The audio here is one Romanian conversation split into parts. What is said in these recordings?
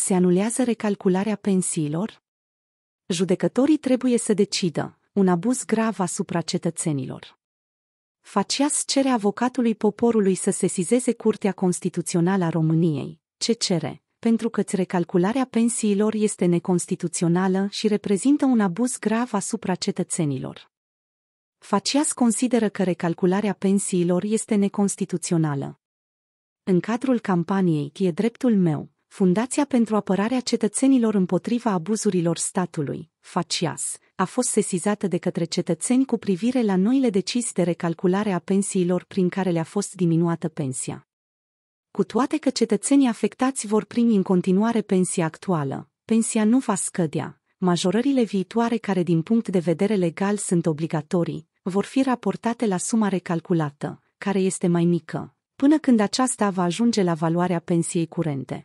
se anulează recalcularea pensiilor? Judecătorii trebuie să decidă un abuz grav asupra cetățenilor. Facias cere avocatului poporului să sesizeze Curtea Constituțională a României, ce cere, pentru că recalcularea pensiilor este neconstituțională și reprezintă un abuz grav asupra cetățenilor. Facias consideră că recalcularea pensiilor este neconstituțională. În cadrul campaniei E dreptul meu, Fundația pentru apărarea cetățenilor împotriva abuzurilor statului, FACIAS, a fost sesizată de către cetățeni cu privire la noile decizii de recalculare a pensiilor prin care le-a fost diminuată pensia. Cu toate că cetățenii afectați vor primi în continuare pensia actuală, pensia nu va scădea. Majorările viitoare care din punct de vedere legal sunt obligatorii, vor fi raportate la suma recalculată, care este mai mică, până când aceasta va ajunge la valoarea pensiei curente.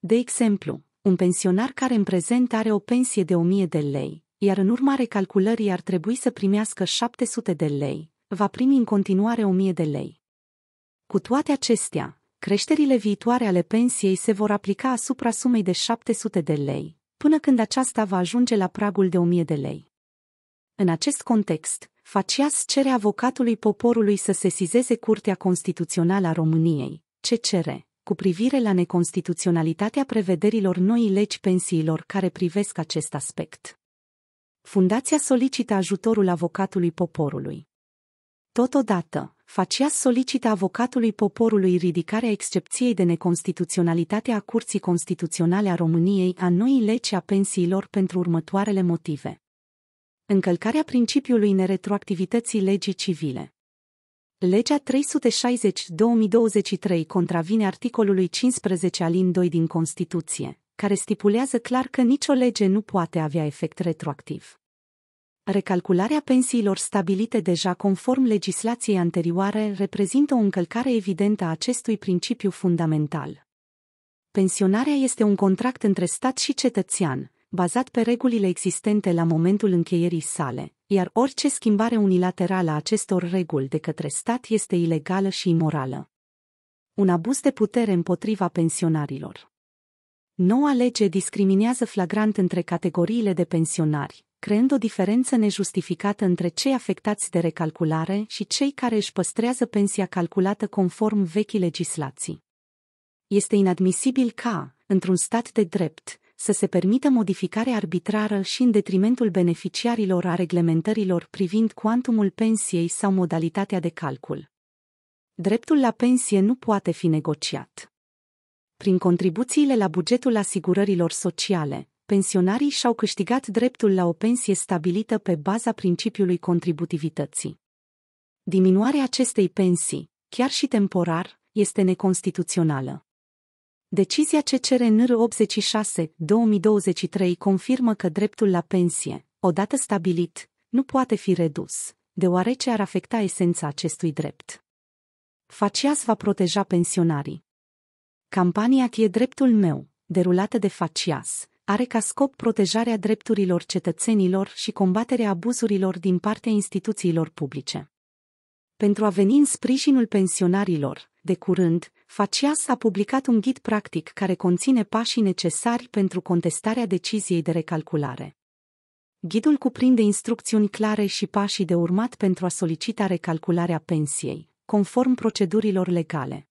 De exemplu, un pensionar care în prezent are o pensie de 1000 de lei, iar în urma recalculării ar trebui să primească 700 de lei, va primi în continuare 1000 de lei. Cu toate acestea, creșterile viitoare ale pensiei se vor aplica asupra sumei de 700 de lei, până când aceasta va ajunge la pragul de 1000 de lei. În acest context, Facias cere avocatului poporului să sesizeze Curtea Constituțională a României, CCR, cu privire la neconstituționalitatea prevederilor noii legi pensiilor care privesc acest aspect. Fundația solicită ajutorul avocatului poporului. Totodată, Facias solicită avocatului poporului ridicarea excepției de neconstituționalitate a Curții Constituționale a României a noii legi a pensiilor pentru următoarele motive. Încălcarea principiului neretroactivității legii civile Legea 360-2023 contravine articolului 15 alin 2 din Constituție, care stipulează clar că nicio lege nu poate avea efect retroactiv. Recalcularea pensiilor stabilite deja conform legislației anterioare reprezintă o încălcare evidentă a acestui principiu fundamental. Pensionarea este un contract între stat și cetățean, bazat pe regulile existente la momentul încheierii sale, iar orice schimbare unilaterală a acestor reguli de către stat este ilegală și imorală. Un abuz de putere împotriva pensionarilor. Noua lege discriminează flagrant între categoriile de pensionari, creând o diferență nejustificată între cei afectați de recalculare și cei care își păstrează pensia calculată conform vechii legislații. Este inadmisibil ca, într-un stat de drept, să se permită modificare arbitrară și în detrimentul beneficiarilor a reglementărilor privind cuantumul pensiei sau modalitatea de calcul. Dreptul la pensie nu poate fi negociat. Prin contribuțiile la bugetul asigurărilor sociale, pensionarii și-au câștigat dreptul la o pensie stabilită pe baza principiului contributivității. Diminuarea acestei pensii, chiar și temporar, este neconstituțională. Decizia CCRNR 86-2023 confirmă că dreptul la pensie, odată stabilit, nu poate fi redus, deoarece ar afecta esența acestui drept. Facias va proteja pensionarii. Campania E dreptul meu, derulată de Facias, are ca scop protejarea drepturilor cetățenilor și combaterea abuzurilor din partea instituțiilor publice. Pentru a veni în sprijinul pensionarilor, de curând, Facias a publicat un ghid practic care conține pașii necesari pentru contestarea deciziei de recalculare. Ghidul cuprinde instrucțiuni clare și pașii de urmat pentru a solicita recalcularea pensiei, conform procedurilor legale.